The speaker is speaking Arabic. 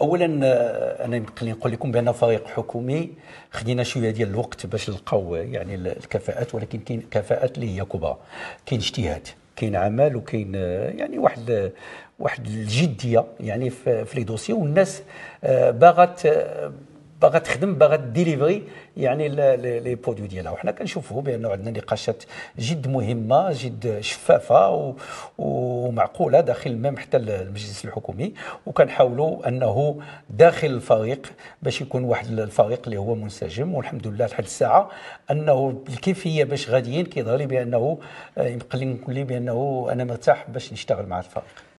اولا آه، انا يمكن نقول لكم بان فريق حكومي خدينا شويه ديال الوقت باش نلقاو آه، يعني الكفاءات ولكن كاين كفاءات اللي هي كبرى كاين اجتهاد كاين عمل وكاين آه، يعني واحد واحد الجديه يعني في لي دوسي والناس باغت باغا تخدم باغا ديليفري يعني لي برودوي ديالها وحنا كنشوفوا بانه عندنا نقاشات جد مهمه جد شفافه ومعقوله داخل ميم حتى المجلس الحكومي وكنحاولوا انه داخل الفريق باش يكون واحد الفريق اللي هو منسجم والحمد لله لحد الساعه انه الكيفيه باش غاديين كيظهر لي بانه يمكن لي بانه انا مرتاح باش نشتغل مع الفريق